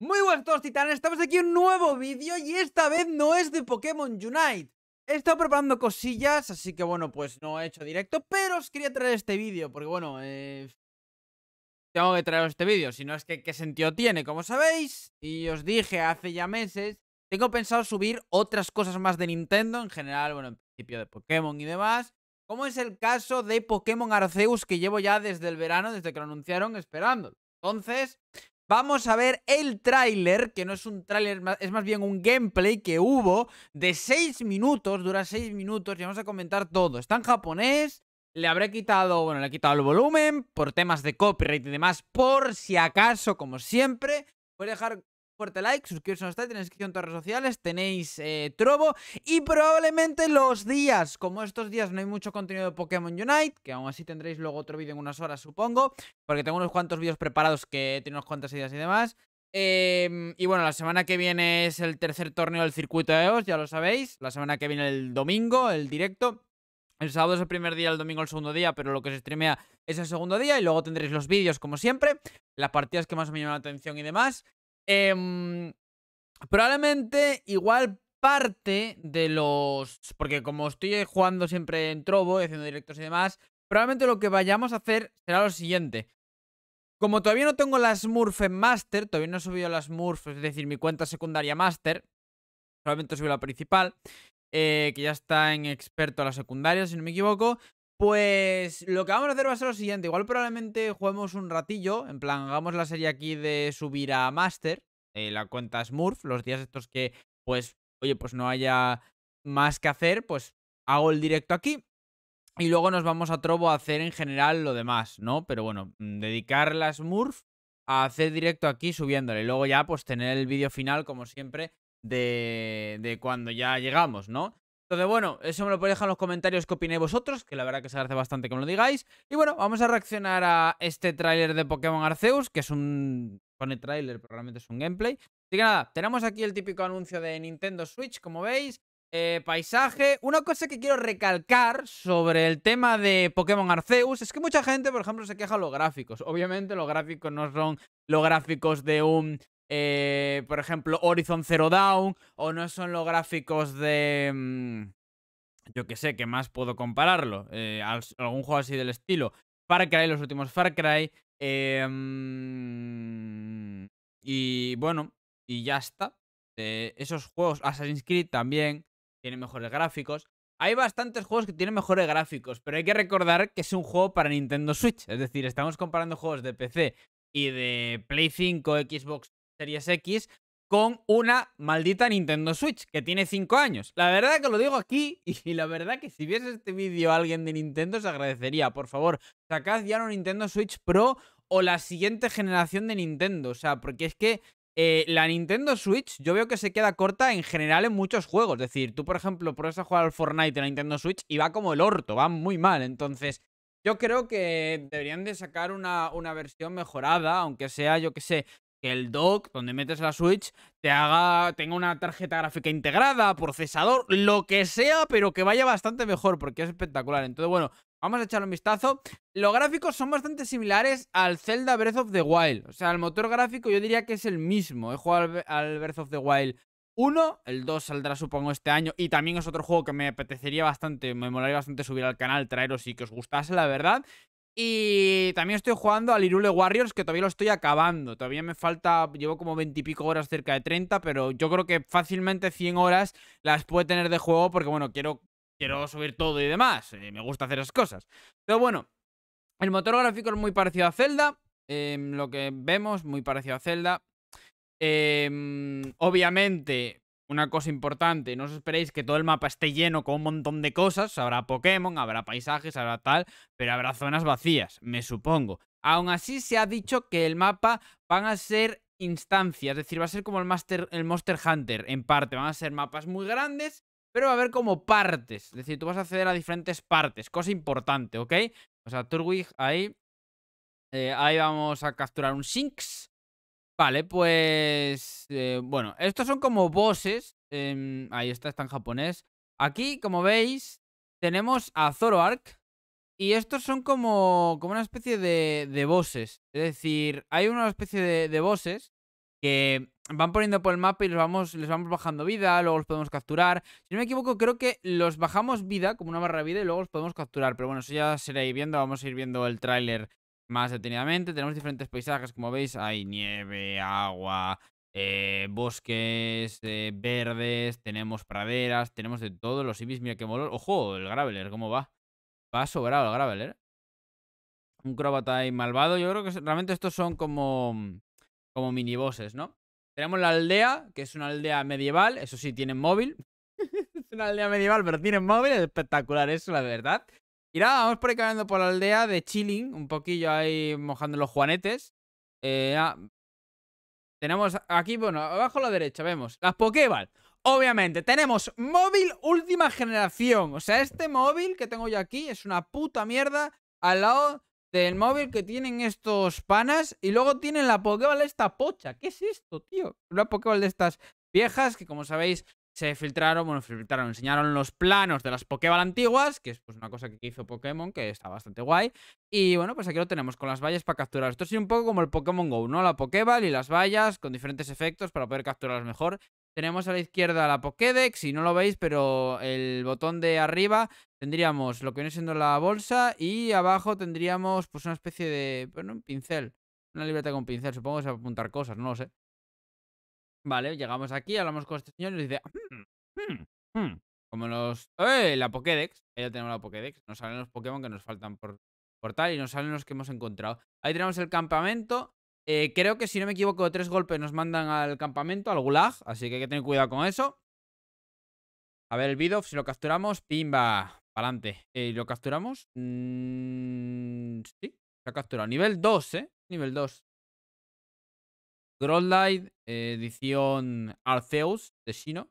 Muy buenas todos titanes, estamos aquí en un nuevo vídeo y esta vez no es de Pokémon Unite He estado preparando cosillas, así que bueno, pues no he hecho directo, pero os quería traer este vídeo Porque bueno, eh, tengo que traer este vídeo, si no es que qué sentido tiene, como sabéis Y os dije hace ya meses, tengo pensado subir otras cosas más de Nintendo En general, bueno, en principio de Pokémon y demás Como es el caso de Pokémon Arceus que llevo ya desde el verano, desde que lo anunciaron, esperándolo entonces, Vamos a ver el tráiler, que no es un tráiler, es más bien un gameplay que hubo de 6 minutos, dura 6 minutos y vamos a comentar todo. Está en japonés, le habré quitado, bueno, le he quitado el volumen por temas de copyright y demás, por si acaso, como siempre. Voy a dejar fuerte like, suscribiros a no tenéis tenéis descripción en todas las redes sociales, tenéis eh, Trobo y probablemente los días, como estos días no hay mucho contenido de Pokémon Unite, que aún así tendréis luego otro vídeo en unas horas supongo, porque tengo unos cuantos vídeos preparados que tienen unas cuantas ideas y demás. Em, y bueno, la semana que viene es el tercer torneo del circuito de EOS, ya lo sabéis, la semana que viene el domingo, el directo. El sábado es el primer día, el domingo el segundo día, pero lo que se streamea es el segundo día y luego tendréis los vídeos como siempre, las partidas que más me llaman la atención y demás. Em, probablemente igual parte de los... Porque como estoy jugando siempre en Trobo, haciendo directos y demás, probablemente lo que vayamos a hacer será lo siguiente. Como todavía no tengo las Smurf en Master, todavía no he subido las Smurf, es decir, mi cuenta secundaria Master, solamente subí la principal, eh, que ya está en experto a la secundaria, si no me equivoco. Pues lo que vamos a hacer va a ser lo siguiente. Igual probablemente juguemos un ratillo. En plan, hagamos la serie aquí de subir a Master. Eh, la cuenta Smurf. Los días estos que, pues, oye, pues no haya más que hacer. Pues hago el directo aquí. Y luego nos vamos a Trobo a hacer en general lo demás, ¿no? Pero bueno, mm, dedicar la Smurf a hacer directo aquí subiéndole. luego ya, pues tener el vídeo final, como siempre, de, de cuando ya llegamos, ¿no? Entonces, bueno, eso me lo podéis dejar en los comentarios que opinéis vosotros, que la verdad que se agradece bastante que me lo digáis. Y bueno, vamos a reaccionar a este tráiler de Pokémon Arceus, que es un... pone tráiler, pero realmente es un gameplay. Así que nada, tenemos aquí el típico anuncio de Nintendo Switch, como veis. Eh, paisaje. Una cosa que quiero recalcar sobre el tema de Pokémon Arceus es que mucha gente, por ejemplo, se queja de los gráficos. Obviamente los gráficos no son los gráficos de un eh, por ejemplo, Horizon Zero Dawn, o no son los gráficos de... Mm, yo que sé, que más puedo compararlo. Eh, algún juego así del estilo. Far Cry, los últimos Far Cry. Eh, mm, y bueno, y ya está. esos juegos, Assassin's Creed también, tiene mejores gráficos. Hay bastantes juegos que tienen mejores gráficos, pero hay que recordar que es un juego para Nintendo Switch. Es decir, estamos comparando juegos de PC y de Play 5, Xbox Series X con una maldita Nintendo Switch que tiene 5 años. La verdad que lo digo aquí y la verdad que si viese este vídeo alguien de Nintendo se agradecería. Por favor, sacad ya una Nintendo Switch Pro o la siguiente generación de Nintendo. O sea, porque es que eh, la Nintendo Switch yo veo que se queda corta en general en muchos juegos. Es decir, tú por ejemplo pruebas a jugar al Fortnite en la Nintendo Switch y va como el orto, va muy mal. Entonces... Yo creo que deberían de sacar una, una versión mejorada, aunque sea, yo que sé, que el dock donde metes la Switch te haga tenga una tarjeta gráfica integrada, procesador, lo que sea, pero que vaya bastante mejor porque es espectacular. Entonces, bueno, vamos a echar un vistazo. Los gráficos son bastante similares al Zelda Breath of the Wild, o sea, el motor gráfico yo diría que es el mismo. He jugado al, al Breath of the Wild 1, el 2 saldrá supongo este año y también es otro juego que me apetecería bastante, me molaría bastante subir al canal, traeros y que os gustase, la verdad. Y también estoy jugando al Irule Warriors, que todavía lo estoy acabando. Todavía me falta, llevo como 20 y pico horas, cerca de 30, pero yo creo que fácilmente 100 horas las puede tener de juego porque, bueno, quiero, quiero subir todo y demás. Eh, me gusta hacer esas cosas. Pero bueno, el motor gráfico es muy parecido a Zelda. Em, lo que vemos, muy parecido a Zelda. Em, obviamente, una cosa importante, no os esperéis que todo el mapa esté lleno con un montón de cosas, habrá Pokémon, habrá paisajes, habrá tal, pero habrá zonas vacías, me supongo. Aún así se ha dicho que el mapa van a ser instancias, es decir, va a ser como el, Master, el Monster Hunter en parte, van a ser mapas muy grandes, pero va a haber como partes, es decir, tú vas a acceder a diferentes partes, cosa importante, ¿ok? O sea, Turwig ahí, eh, ahí vamos a capturar un Shinx. Vale, pues... Eh, bueno, estos son como bosses. Em, ahí está, está en japonés. Aquí, como veis, tenemos a Zoroark. Y estos son como, como una especie de, de bosses. Es decir, hay una especie de, de bosses que van poniendo por el mapa y los vamos, les vamos bajando vida, luego los podemos capturar. Si no me equivoco, creo que los bajamos vida, como una barra de vida, y luego los podemos capturar. Pero bueno, eso ya se ir viendo, vamos a ir viendo el tráiler más detenidamente. Tenemos diferentes paisajes, como veis, hay nieve, agua, eh, bosques eh, verdes, tenemos praderas, tenemos de todo, los ibis. Mira qué molor. ¡Ojo! El Graveler, ¿cómo va? Va sobrado el Graveler. Un Crobatai malvado. Yo creo que realmente estos son como, mm, como minibosses, ¿no? Tenemos la aldea, que es una aldea medieval. Eso sí, tienen móvil. es una aldea medieval, pero tienen móvil. Es espectacular eso, la verdad. Y nada, vamos por ahí caminando por la aldea de chilling, un poquillo ahí mojando los juanetes. Eh, tenemos aquí, bueno, abajo a la derecha vemos las Pokéball. Obviamente, tenemos móvil última generación. O sea, este móvil que tengo yo aquí es una puta mierda al lado del móvil que tienen estos panas. Y luego tienen la Pokéball esta pocha. ¿Qué es esto, tío? Una Pokéball de estas viejas que, como sabéis, se filtraron, bueno, filtraron, enseñaron los planos de las Pokéball antiguas, que es pues, una cosa que hizo Pokémon, que está bastante guay. Y bueno, pues aquí lo tenemos, con las vallas para capturar. Esto es un poco como el Pokémon GO, ¿no? La Pokéball y las vallas con diferentes efectos para poder capturarlas mejor. Tenemos a la izquierda la Pokédex, si no lo veis, pero el botón de arriba tendríamos lo que viene siendo la bolsa y abajo tendríamos pues una especie de, bueno, un pincel. Una libreta con pincel, supongo que es apuntar cosas, no lo sé. Vale, llegamos aquí, hablamos con este señor y nos dice... Hmm, hmm, hmm". Como los... ¡Eh! La Pokédex. Ahí ya tenemos la Pokédex. Nos salen los Pokémon que nos faltan por, tal y nos salen los que hemos encontrado. Ahí tenemos el campamento. Eh, creo que si no me equivoco, tres golpes nos mandan al campamento, al gulag. Así que hay que tener cuidado con eso. A ver, el Bidoff, si lo capturamos, pimba. Pa'lante. Eh, ¿Lo capturamos? Mm, sí, se ha capturado. Nivel 2, ¿eh? Nivel 2. Growlite, eh, edición Arceus de Shino.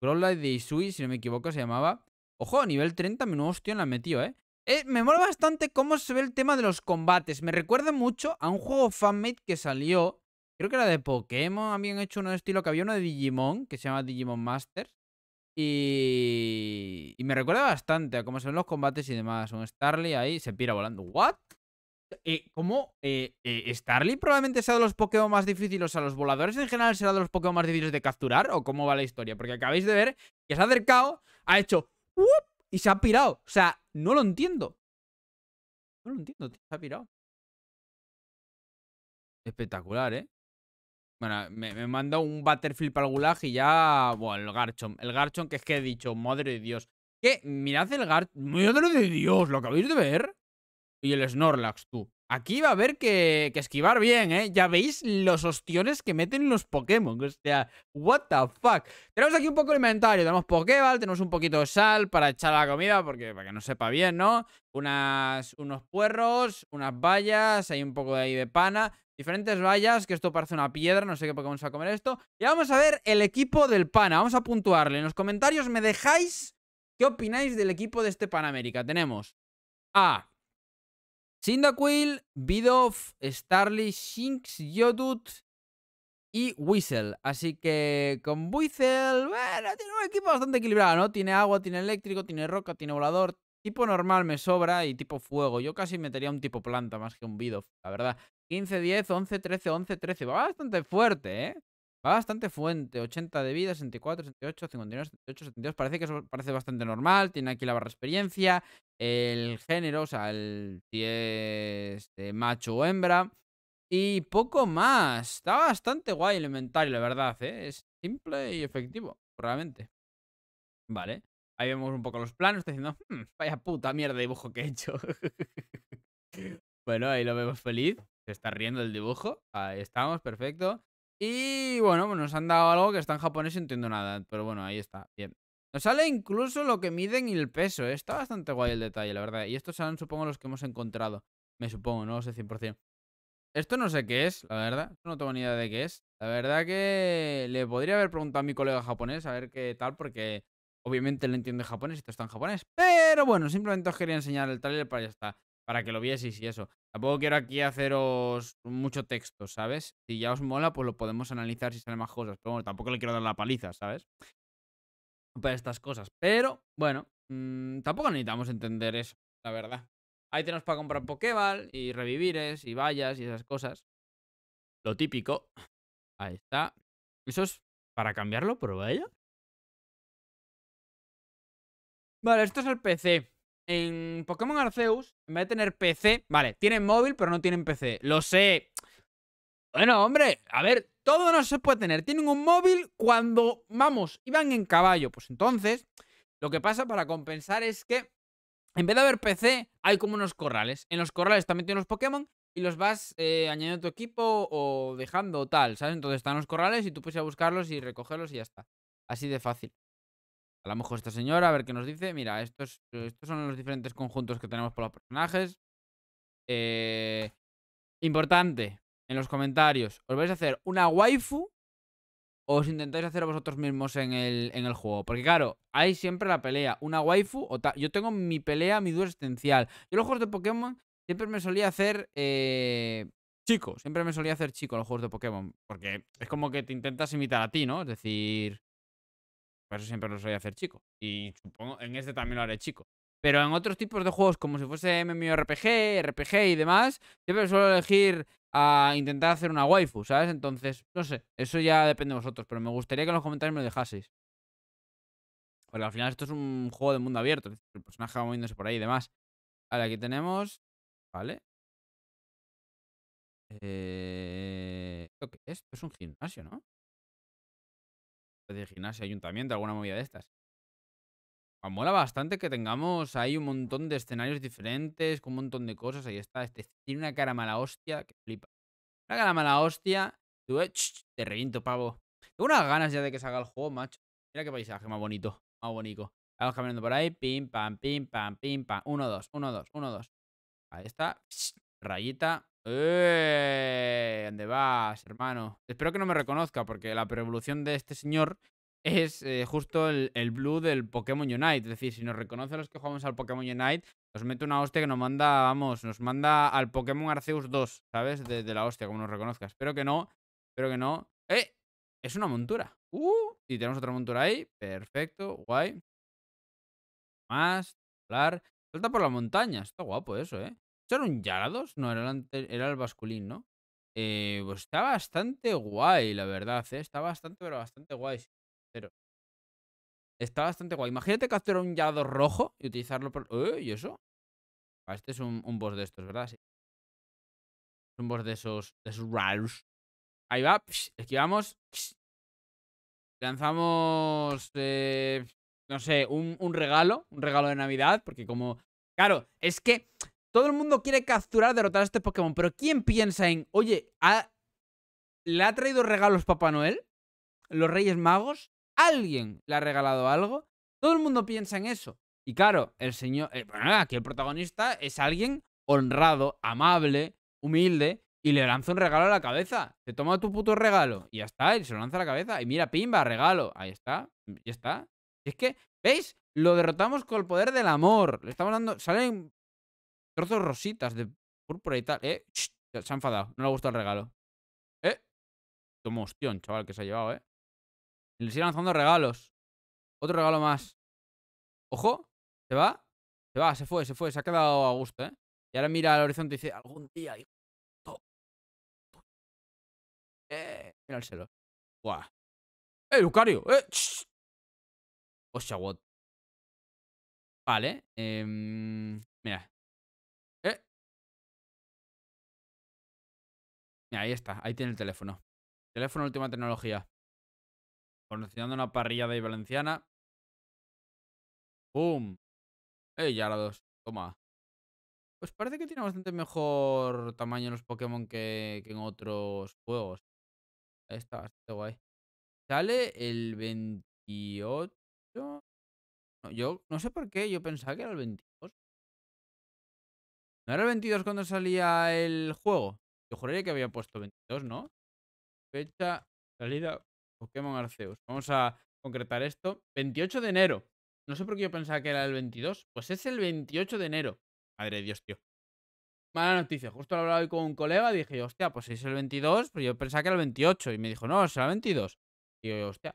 de Isui, si no me equivoco, se llamaba. Ojo, nivel 30, menudo hostia la metió, ¿eh? ¿eh? Me mola bastante cómo se ve el tema de los combates. Me recuerda mucho a un juego fanmade que salió. Creo que era de Pokémon. Habían hecho uno de estilo que había uno de Digimon, que se llama Digimon Masters. Y... y me recuerda bastante a cómo se ven los combates y demás. Un Starly ahí se pira volando. ¿What? Eh, ¿Cómo? Eh, eh, Starly probablemente sea de los Pokémon más difíciles, o los voladores en general será de los Pokémon más difíciles de capturar, o cómo va la historia, porque acabáis de ver que se ha acercado, ha hecho y se ha pirado. O sea, no lo entiendo. No lo entiendo, tío, se ha pirado. Espectacular, ¿eh? Bueno, me, me manda un Butterfly para el Gulag y ya... Bueno, el Garchomp. El Garchon, que es que he dicho, madre de Dios. Que, mirad el Garchomp. Madre de Dios, lo acabáis de ver y el Snorlax, tú. Aquí va a haber que, esquivar bien, ¿eh? Ya veis los ostiones que meten los Pokémon. O sea, what the fuck. Tenemos aquí un poco de inventario. Tenemos Pokéball, tenemos un poquito de sal para echar la comida, porque para que no sepa bien, ¿no? Unas, unos puerros, unas vallas, hay un poco de ahí de pana. Diferentes vallas, que esto parece una piedra, no sé qué Pokémon se va a comer esto. Y vamos a ver el equipo del pana, vamos a puntuarle. En los comentarios me dejáis qué opináis del equipo de este Panamérica. Tenemos a Sindaquil, Bidoff, Starly, Shinx, Yodut y Whistle. Así que con Whistle, bueno, tiene un equipo bastante equilibrado, ¿no? Tiene agua, tiene eléctrico, tiene roca, tiene volador. Tipo normal me sobra y tipo fuego. Yo casi metería un tipo planta más que un Bidoff, la verdad. 15, 10, 11, 13, 11, 13. Va bastante fuerte, ¿eh? Va bastante fuente, 80 de vida, 64, 68, 59, 78, 72. Parece que eso parece bastante normal. Tiene aquí la barra experiencia, el género, o sea, el si es macho o hembra. Y poco más. Está bastante guay el inventario, la verdad. ¿eh? Es simple y efectivo, realmente. Vale. Ahí vemos un poco los planos. Está diciendo, hmm, vaya puta mierda de dibujo que he hecho. bueno, ahí lo vemos feliz. Se está riendo el dibujo. Ahí estamos, perfecto. Y bueno, pues nos han dado algo que está en japonés y no entiendo nada. Pero bueno, ahí está. Bien. Nos sale incluso lo que miden y el peso. ¿eh? Está bastante guay el detalle, la verdad. Y estos son supongo, los que hemos encontrado. Me supongo, no lo sé 100%. Esto no sé qué es, la verdad. No tengo ni idea de qué es. La verdad que le podría haber preguntado a mi colega japonés a ver qué tal, porque obviamente él entiende japonés y esto está en japonés. Pero bueno, simplemente os quería enseñar el trailer para está. Para que lo vieseis y eso. Tampoco quiero aquí haceros mucho texto, ¿sabes? Si ya os mola, pues lo podemos analizar si salen más cosas. Pero tampoco le quiero dar la paliza, ¿sabes? Para estas cosas. Pero, bueno, mm, tampoco necesitamos entender eso, la verdad. Ahí tenemos para comprar Pokéball y revivires y vallas y esas cosas. Lo típico. Ahí está. Eso es para cambiarlo, pero vaya. Vale, esto es el PC en Pokémon Arceus, en vez de tener PC, vale, tienen móvil, pero no tienen PC. Lo sé. Bueno, hombre, a ver, todo no se puede tener. Tienen un móvil cuando, vamos, iban en caballo. Pues entonces, lo que pasa para compensar es que, en vez de haber PC, hay como unos corrales. En los corrales también tienen los Pokémon y los vas eh, añadiendo a tu equipo o dejando tal, ¿sabes? Entonces están los corrales y tú puedes ir a buscarlos y recogerlos y ya está. Así de fácil. A lo mejor esta señora, a ver qué nos dice. Mira, estos, estos son los diferentes conjuntos que tenemos por los personajes. Eh, importante, en los comentarios, ¿os vais a hacer una waifu o os intentáis hacer vosotros mismos en el, juego? Porque claro, hay siempre la pelea, una waifu o tal. Yo tengo mi pelea, mi duda esencial. Yo los juegos de Pokémon siempre me solía hacer... Eh, chico, siempre me solía hacer chico los juegos de Pokémon, porque es como que te intentas imitar a ti, ¿no? Es decir, por eso siempre lo soy hacer chico. Y supongo en este también lo haré chico. Pero en otros tipos de juegos, como si fuese MMORPG, RPG y demás, siempre suelo elegir a ah, intentar hacer una waifu, ¿sabes? Entonces, no sé, eso ya depende de vosotros, pero me gustaría que en los comentarios me lo dejaseis. Porque al final esto es un juego de mundo abierto, el personaje va moviéndose por ahí y demás. Vale, aquí tenemos... Vale. ¿Esto eh, qué es? Esto es un gimnasio, ¿no? de gimnasio, ayuntamiento, alguna movida de estas. Pues mola bastante que tengamos ahí un montón de escenarios diferentes, con un montón de cosas. Ahí está, este tiene una cara mala hostia que flipa. Una cara mala hostia, tú, eh, te reviento, pavo. Tengo unas ganas ya de que salga el juego, macho. Mira qué paisaje más bonito, más bonito. Vamos caminando por ahí, pim, pam, pim, pam, pim, pam. Uno, dos, uno, dos, uno, dos. Ahí está, rayita. ¡Eh! ¿Dónde vas, hermano? Espero que no me reconozca, porque la preevolución de este señor es eh, justo el, blue del Pokémon Unite. Es decir, si nos reconoce a los que jugamos al Pokémon Unite, nos mete una hostia que nos manda, vamos, nos manda al Pokémon Arceus 2, ¿sabes? De, la hostia, como nos reconozca. Espero que no, espero que no. ¡Eh! Es una montura. ¡Uh! Y tenemos otra montura ahí. Perfecto, guay. Más, hablar. Salta por la montaña. Está guapo eso, ¿eh? ¿Esto un Yarados? No, era el, era basculín, ¿no? Eh, pues está bastante guay, la verdad, ¿eh? Está bastante, pero bastante guay. Pero está bastante guay. Imagínate capturar un Yarados rojo y utilizarlo por... ¿Eh? ¿Y eso? Ah, este es un, un, boss de estos, ¿verdad? Sí. Es un boss de esos... De esos Ahí va. esquivamos. Lanzamos... Eh, no sé, un, un regalo. Un regalo de Navidad. Porque como... Claro, es que todo el mundo quiere capturar, derrotar a este Pokémon, pero ¿quién piensa en, oye, ¿le ha traído regalos Papá Noel? ¿Los Reyes Magos? ¿Alguien le ha regalado algo? Todo el mundo piensa en eso. Y claro, el señor, eh, bueno, aquí el protagonista es alguien honrado, amable, humilde, y le lanza un regalo a la cabeza. Te toma tu puto regalo. Y ya está, y se lo lanza a la cabeza. Y mira, pimba, regalo. Ahí está, ya está. Y es que, ¿veis? Lo derrotamos con el poder del amor. Le estamos dando. Salen Trozos rositas de púrpura y tal. Eh, se ha enfadado. No le ha gustado el regalo. Eh. Tomo hostión, chaval, que se ha llevado, eh. le sigue lanzando regalos. Otro regalo más. Ojo. Se va. Se va, se fue, se fue. Se ha quedado a gusto, eh. Y ahora mira al horizonte y dice, algún día, hijo. Eh, mira el celo. Buah. ¡Eh, Lucario! ¡Eh! what. Vale. Eh, mira. ahí está, ahí tiene el teléfono. Teléfono última tecnología. Conociendo una parrilla de valenciana. ¡Pum! ¡Ey, eh, ya la dos! Toma. Pues parece que tiene bastante mejor tamaño en los Pokémon que, en otros juegos. Ahí está, bastante guay. Sale el 28. yo no sé por qué, yo pensaba que era el 22. ¿No era el 22 cuando salía el juego? Yo juraría que había puesto 22, ¿no? Fecha, salida, Pokémon Arceus. Vamos a concretar esto. 28 de enero. No sé por qué yo pensaba que era el 22. Pues es el 28 de enero. Madre de Dios, tío. Mala noticia. Justo lo hablaba hoy con un colega. Dije, hostia, pues si es el 22, pero pues yo pensaba que era el 28. Y me dijo, no, será el 22. Y yo, hostia.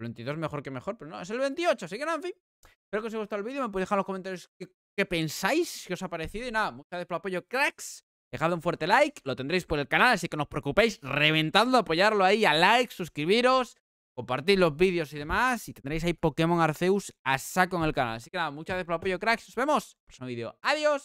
El 22 mejor que mejor, pero no, es el 28. Así que nada, en fin. Espero que os haya gustado el vídeo. Me podéis dejar en los comentarios qué, pensáis, qué os ha parecido. Y nada, muchas gracias por el apoyo, cracks. Dejad un fuerte like, lo tendréis por el canal, así que no os preocupéis, reventadlo, apoyarlo ahí a like, suscribiros, compartid los vídeos y demás, y tendréis ahí Pokémon Arceus a saco en el canal. Así que nada, muchas gracias por el apoyo, cracks, nos vemos en el próximo vídeo. Adiós.